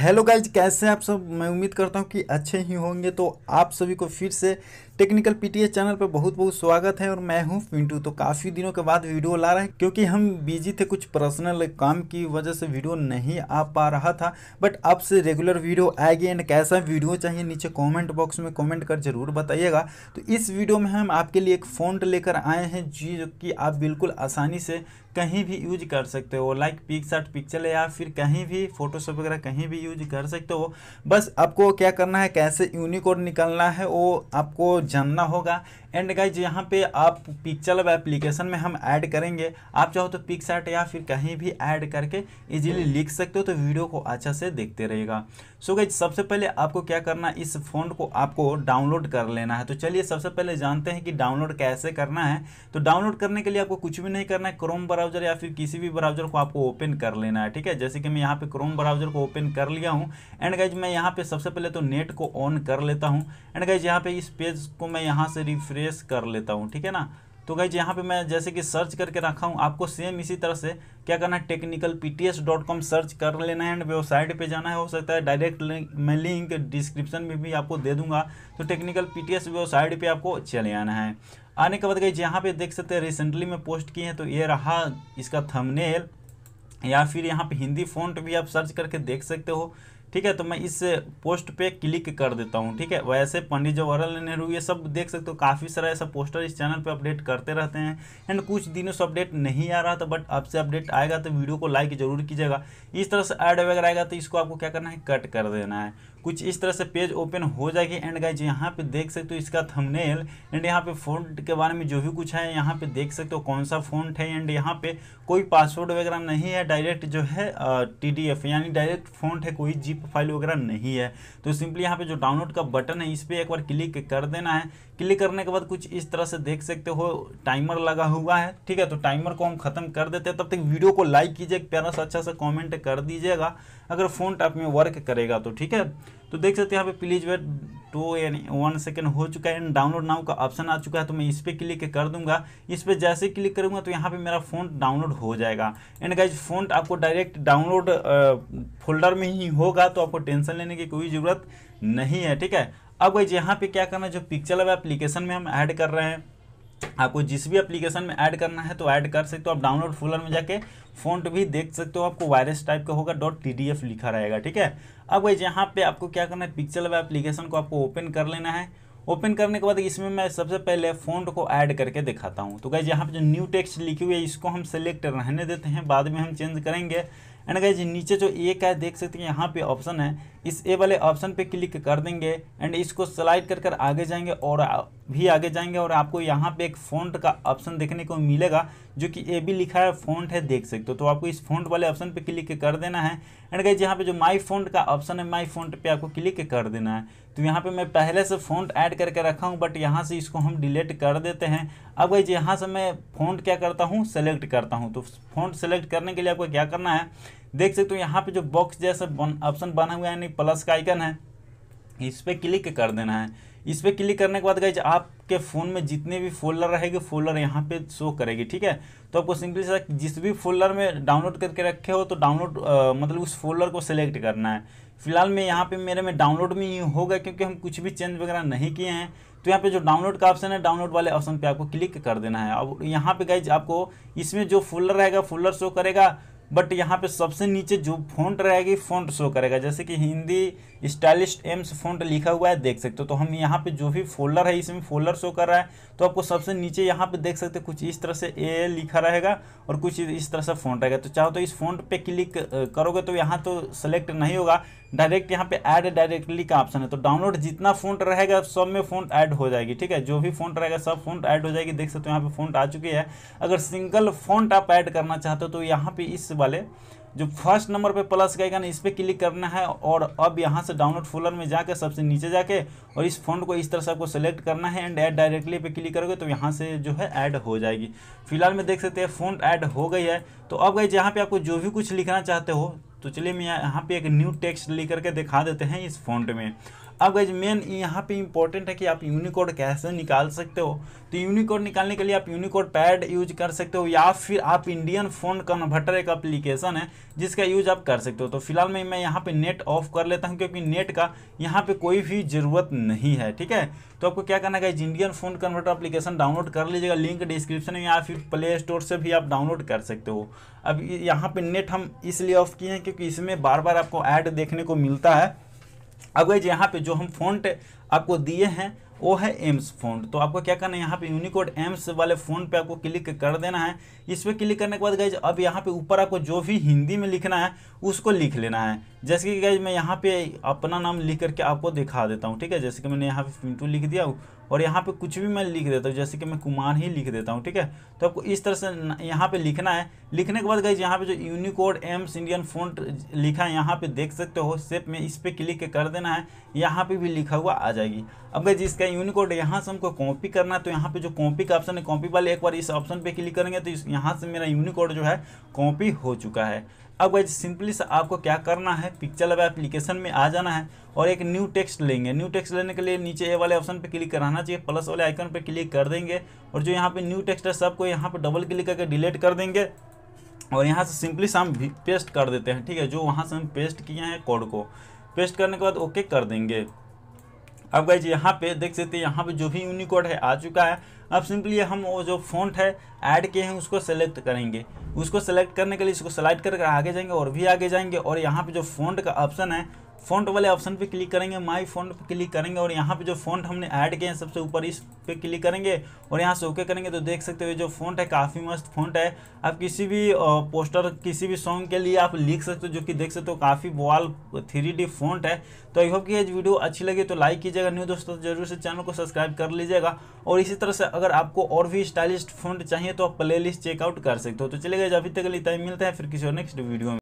hello guys कैसे हैं आप सब मैं उम्मीद करता हूँ कि अच्छे ही होंगे तो आप सभी को फिर से टेक्निकल पीटीएस चैनल पर बहुत बहुत स्वागत है और मैं हूं पिंटू तो काफ़ी दिनों के बाद वीडियो ला रहे हैं क्योंकि हम बिजी थे कुछ पर्सनल काम की वजह से वीडियो नहीं आ पा रहा था बट अब से रेगुलर वीडियो आएगी एंड कैसा वीडियो चाहिए नीचे कॉमेंट बॉक्स में कॉमेंट कर ज़रूर बताइएगा तो इस वीडियो में हम आपके लिए एक फ़ोन लेकर आए हैं जी जो कि आप बिल्कुल आसानी से कहीं भी यूज कर सकते हो लाइक पिक शर्ट पिक्चर या फिर कहीं भी फोटोशॉप वगैरह कहीं भी यूज कर सकते हो बस आपको क्या करना है कैसे यूनिकोड निकलना है वो आपको जानना होगा एंड गाइज यहाँ पे आप पिक्चल एप्लीकेशन में हम ऐड करेंगे आप चाहो तो पिक्स या फिर कहीं भी ऐड करके इजीली लिख सकते हो तो वीडियो को अच्छा से देखते रहेगा सो गाइज सबसे पहले आपको क्या करना इस फोन को आपको डाउनलोड कर लेना है तो चलिए सबसे पहले जानते हैं कि डाउनलोड कैसे करना है तो डाउनलोड करने के लिए आपको कुछ भी नहीं करना है क्रोम ब्राउजर या फिर किसी भी ब्राउजर को आपको ओपन कर लेना है ठीक है जैसे कि मैं यहाँ पर क्रोम ब्राउजर को ओपन कर लिया हूँ एंड गाइज मैं यहाँ पर सबसे पहले तो नेट को ऑन कर लेता हूँ एंड गाइज यहाँ पे इस पेज को मैं यहाँ से रिफ्रेश ट्रेस कर लेता हूँ ठीक है ना तो गाइज यहाँ पे मैं जैसे कि सर्च करके रखा हूँ आपको सेम इसी तरह से क्या करना है टेक्निकल पी सर्च कर लेना है एंड वेबसाइट पे जाना है हो सकता है डायरेक्ट मैं लिंक डिस्क्रिप्शन में भी आपको दे दूंगा तो टेक्निकल पी टी वेबसाइट पे आपको चले आना है आने के बाद गई जहाँ पे देख सकते हैं रिसेंटली मैं पोस्ट की है तो ये रहा इसका थमनेल या फिर यहाँ पे हिंदी फोन भी आप सर्च करके देख सकते हो ठीक है तो मैं इस पोस्ट पे क्लिक कर देता हूँ ठीक है वैसे पंडित जवाहरलाल नेहरू ये सब देख सकते हो काफ़ी सारा ऐसा पोस्टर इस चैनल पे अपडेट करते रहते हैं एंड कुछ दिनों से अपडेट नहीं आ रहा था बट आपसे अपडेट आएगा तो वीडियो को लाइक जरूर कीजिएगा इस तरह से ऐड वगैरह आएगा तो इसको आपको क्या करना है कट कर देना है कुछ इस तरह से पेज ओपन हो जाएगी एंड गाइज यहाँ पे देख सकते हो इसका थंबनेल एंड यहाँ पे फोन के बारे में जो भी कुछ है यहाँ पे देख सकते हो कौन सा फोन है एंड यहाँ पे कोई पासवर्ड वगैरह नहीं है डायरेक्ट जो है टी डी एफ यानी डायरेक्ट फोन है कोई जीप फाइल वगैरह नहीं है तो सिंपली यहाँ पे जो डाउनलोड का बटन है इस पर एक बार क्लिक कर देना है क्लिक करने के बाद कुछ इस तरह से देख सकते हो टाइमर लगा हुआ है ठीक है तो टाइमर को हम खत्म कर देते हैं तब तक वीडियो को लाइक कीजिए प्यारा सा अच्छा सा कमेंट कर दीजिएगा अगर फोन टाइप में वर्क करेगा तो ठीक है तो देख सकते हैं यहाँ पे प्लीज वेट टू यानी वन सेकेंड हो चुका है एंड डाउनलोड नाउ का ऑप्शन आ चुका है तो मैं इस पर क्लिक कर दूंगा इस पर जैसे क्लिक करूंगा तो यहाँ पे मेरा फ़ोन डाउनलोड हो जाएगा एंड गाइज फ़ोन आपको डायरेक्ट डाउनलोड फोल्डर में ही होगा तो आपको टेंशन लेने की कोई ज़रूरत नहीं है ठीक है अब वही यहाँ पे क्या करना है जो पिक्चर अब एप्लीकेशन में हम ऐड कर रहे हैं आपको जिस भी एप्लीकेशन में ऐड करना है तो ऐड कर सकते हो आप डाउनलोड फोल्डर में जाके फ़ॉन्ट भी देख सकते हो आपको वायरस टाइप का होगा डॉट टी लिखा रहेगा ठीक है अब वही यहाँ पे आपको क्या करना है पिक्चर अब एप्लीकेशन को आपको ओपन कर लेना है ओपन करने के बाद इसमें मैं सबसे पहले फ़ॉन्ट को ऐड करके दिखाता हूँ तो गाइज यहाँ पे जो न्यू टेक्स्ट लिखी हुई है इसको हम सेलेक्ट रहने देते हैं बाद में हम चेंज करेंगे एंड गाइज नीचे जो एक है देख सकते हैं यहाँ पे ऑप्शन है इस ए वाले ऑप्शन पे क्लिक कर देंगे एंड इसको स्लाइड कर कर आगे जाएंगे और भी आगे जाएंगे और आपको यहाँ पे एक फ़ॉन्ट का ऑप्शन देखने को मिलेगा जो कि ए भी लिखा है फ़ॉन्ट है देख सकते हो तो आपको इस फ़ॉन्ट वाले ऑप्शन पे क्लिक कर देना है एंड गई यहाँ पे जो माई फ़ॉन्ट का ऑप्शन है माई फ़ॉन्ट पे आपको क्लिक कर देना है तो यहाँ पे मैं पहले से फ़ॉन्ट ऐड करके रखा हूँ बट यहाँ से इसको हम डिलीट कर देते हैं अब गई यहाँ से मैं फोन क्या करता हूँ सेलेक्ट करता हूँ तो फोन सेलेक्ट करने के लिए आपको क्या करना है देख सकते हो यहाँ पे जो बॉक्स जैसा ऑप्शन बना हुआ है यानी प्लस का आइकन है इस पर क्लिक कर देना है इस पर क्लिक करने के बाद गई आपके फ़ोन में जितने भी फोल्डर रहेगी फोल्डर यहाँ पे शो करेगी ठीक है तो आपको सिंपली सा जिस भी फोल्डर में डाउनलोड करके रखे हो तो डाउनलोड मतलब उस फोल्डर को सिलेक्ट करना है फिलहाल मैं यहाँ पे मेरे में डाउनलोड में ही होगा क्योंकि हम कुछ भी चेंज वगैरह नहीं किए हैं तो यहाँ पे जो डाउनलोड का ऑप्शन है डाउनलोड वाले ऑप्शन पे आपको क्लिक कर देना है अब यहाँ पे गई आपको इसमें जो फोल्डर रहेगा फोल्डर शो करेगा बट यहाँ पे सबसे नीचे जो फ़ॉन्ट रहेगी फ़ॉन्ट शो करेगा जैसे कि हिंदी स्टाइलिश एम्स फ़ॉन्ट लिखा हुआ है देख सकते हो तो हम यहाँ पे जो भी फोल्डर है इसमें फोल्डर शो कर रहा है तो आपको सबसे नीचे यहाँ पे देख सकते हो कुछ इस तरह से ए लिखा रहेगा और कुछ इस तरह से फ़ॉन्ट रहेगा तो चाहो तो इस फ़ॉन्ट पर क्लिक करोगे तो यहाँ तो सेलेक्ट नहीं होगा डायरेक्ट यहाँ पे ऐड डायरेक्टली का ऑप्शन है तो डाउनलोड जितना फोन रहेगा सब में फोन ऐड हो जाएगी ठीक है जो भी फोन रहेगा सब फोन ऐड हो जाएगी देख सकते हो यहाँ पे फोन आ चुकी है अगर सिंगल फोन आप ऐड करना चाहते हो तो यहाँ पे इस वाले जो फर्स्ट नंबर पे प्लस का आइकन इस पर क्लिक करना है और अब यहाँ से डाउनलोड फोल्डर में जाकर सबसे नीचे जाके और इस फोन को इस तरह से आपको सेलेक्ट करना है एंड ऐड डायरेक्टली पे क्लिक करोगे तो यहाँ से जो है ऐड हो जाएगी फिलहाल में देख सकते हैं फोन ऐड हो गई है तो अब गई जहाँ पे आपको जो भी कुछ लिखना चाहते हो तो चलिए मैं यहाँ पे एक न्यू टेक्स्ट लिख करके दिखा देते हैं इस फॉन्ट में अब गाइज मेन यहाँ पे इंपॉर्टेंट है कि आप यूनिकोड कैसे निकाल सकते हो तो यूनिकोड निकालने के लिए आप यूनिकोड पैड यूज कर सकते हो या फिर आप इंडियन फोन कन्वर्टर एक अप्लीकेशन है जिसका यूज आप कर सकते हो तो फिलहाल मैं मैं यहाँ पे नेट ऑफ कर लेता हूँ क्योंकि नेट का यहाँ पे कोई भी ज़रूरत नहीं है ठीक है तो आपको क्या करना है Indian font converter application download कर लीजिएगा लिंक डिस्क्रिप्शन में या फिर प्ले स्टोर से भी आप डाउनलोड कर सकते हो अब यहाँ पे नेट हम इसलिए ऑफ किए हैं क्योंकि इसमें बार बार आपको ऐड देखने को मिलता है अब गई यहाँ पे जो हम फ़ॉन्ट आपको दिए हैं वो है एम्स फ़ॉन्ट तो आपको क्या करना है यहाँ पे यूनिकोड एम्स वाले फ़ोन पे आपको क्लिक कर देना है इस पर क्लिक करने के बाद गई अब यहाँ पे ऊपर आपको जो भी हिंदी में लिखना है उसको लिख लेना है जैसे कि गई मैं यहाँ पे अपना नाम लिख करके आपको दिखा देता हूँ ठीक है जैसे कि मैंने यहाँ पे पिंटू लिख दिया और यहाँ पे कुछ भी मैं लिख देता हूँ जैसे कि मैं कुमार ही लिख देता हूँ ठीक है तो आपको इस तरह से यहाँ पे लिखना है लिखने के बाद गई यहाँ पे जो यूनिकोड एम्स इंडियन फोन लिखा है यहाँ पे देख सकते हो सेप में इस पर क्लिक कर देना है यहाँ पे भी लिखा हुआ आ जाएगी अब गई जिसका यूनिकोड यहाँ से हमको कॉपी करना है तो यहाँ पे जो कॉपी का ऑप्शन है कॉपी वाले एक बार इस ऑप्शन पर क्लिक करेंगे तो यहाँ से मेरा यूनिकोड जो है कॉपी हो चुका है अब वैसे सिंपली से आपको क्या करना है पिक्चर अब एप्लीकेशन में आ जाना है और एक न्यू टेक्स्ट लेंगे न्यू टेक्स्ट लेने के लिए नीचे ए वाले ऑप्शन पे क्लिक कराना चाहिए प्लस वाले आइकन पे क्लिक कर देंगे और जो यहाँ पे न्यू टेक्स्ट है सबको यहाँ पे डबल क्लिक करके डिलीट कर देंगे और यहाँ से सिंपली से हम पेस्ट कर देते हैं ठीक है जो वहाँ से हम पेस्ट किए हैं कोड को पेस्ट करने के बाद ओके कर देंगे अब गाइज यहाँ पे देख सकते हैं यहाँ पे जो भी यूनिकोड है आ चुका है अब सिंपली हम वो जो फॉन्ट है ऐड किए हैं उसको सेलेक्ट करेंगे उसको सेलेक्ट करने के लिए इसको सेलेक्ट करके आगे जाएंगे और भी आगे जाएंगे और यहाँ पे जो फॉन्ट का ऑप्शन है फ़ॉन्ट वाले ऑप्शन पे क्लिक करेंगे माई फ़ॉन्ट पे क्लिक करेंगे और यहाँ पे जो फ़ॉन्ट हमने ऐड किए हैं सबसे ऊपर इस पे क्लिक करेंगे और यहाँ से ओके करेंगे तो देख सकते हो जो फ़ॉन्ट है काफ़ी मस्त फ़ॉन्ट है आप किसी भी पोस्टर किसी भी सॉन्ग के लिए आप लिख सकते हो जो कि देख सकते हो काफ़ी बॉल थ्री डी है तो आई होप कि ये वीडियो अच्छी लगी तो लाइक कीजिएगा न्यू दोस्तों जरूर से चैनल को सब्सक्राइब कर लीजिएगा और इसी तरह से अगर आपको और भी स्टाइलिश फ़ॉन्ट चाहिए तो आप प्ले लिस्ट चेकआउट कर सकते हो तो चलेगा गए अभी तक लिए टाइम मिलता है फिर किसी और नेक्स्ट वीडियो में